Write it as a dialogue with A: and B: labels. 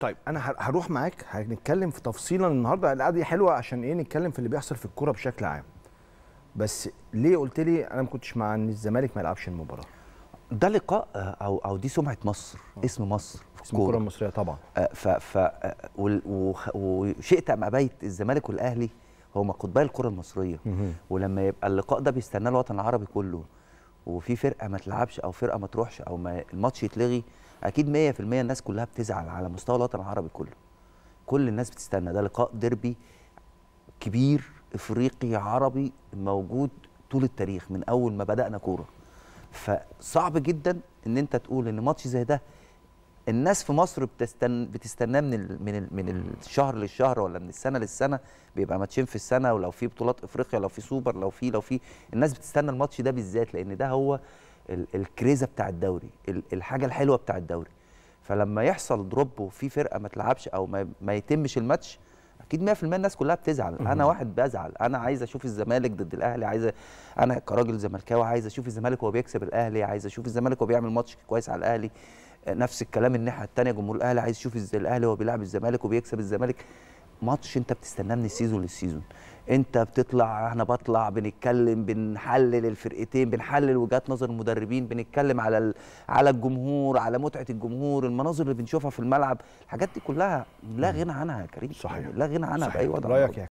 A: طيب انا هروح معاك هنتكلم في تفصيلا النهارده القعده دي حلوه عشان ايه نتكلم في اللي بيحصل في الكوره بشكل عام بس ليه قلت لي انا ما كنتش مع ان الزمالك ما يلعبش المباراه ده لقاء آه، او او دي سمعه مصر آه. اسم مصر في اسم الكوره المصريه طبعا آه،
B: ف ف وشئت ام ابيت الزمالك والاهلي هما قطبي الكره المصريه ولما يبقى اللقاء ده بيستناه الوطن العربي كله وفي فرقه ما تلعبش او فرقه ما تروحش او ما الماتش يتلغي اكيد 100% الناس كلها بتزعل على مستوى الوطن العربي كله كل الناس بتستنى ده لقاء ديربي كبير افريقي عربي موجود طول التاريخ من اول ما بدانا كوره فصعب جدا ان انت تقول ان ماتش زي ده الناس في مصر بتستنى بتستناه من الـ من الـ من الشهر للشهر ولا من السنه للسنه بيبقى ماتشين في السنه ولو في بطولات افريقيا لو في سوبر لو في لو في الناس بتستنى الماتش ده بالذات لان ده هو الكريزه بتاع الدوري الحاجه الحلوه بتاع الدوري فلما يحصل دروب وفي فرقه ما تلعبش او ما, يتمش الماتش اكيد 100% الناس كلها بتزعل انا واحد بزعل انا عايز اشوف الزمالك ضد الاهلي عايز انا كراجل زملكاوي عايز اشوف الزمالك وهو بيكسب الاهلي عايز اشوف الزمالك وهو بيعمل ماتش كويس على الاهلي نفس الكلام الناحيه الثانيه جمهور الاهلي عايز يشوف الاهلي وهو بيلعب الزمالك وبيكسب الزمالك ماتش انت بتستناه من السيزون للسيزون انت بتطلع انا بطلع بنتكلم بنحلل الفرقتين بنحلل وجهات نظر المدربين بنتكلم على ال... على الجمهور على متعه الجمهور المناظر اللي بنشوفها في الملعب الحاجات دي كلها لا غنى عنها يا كريم صحيح لا غنى عنها صحيح. باي وضع رايك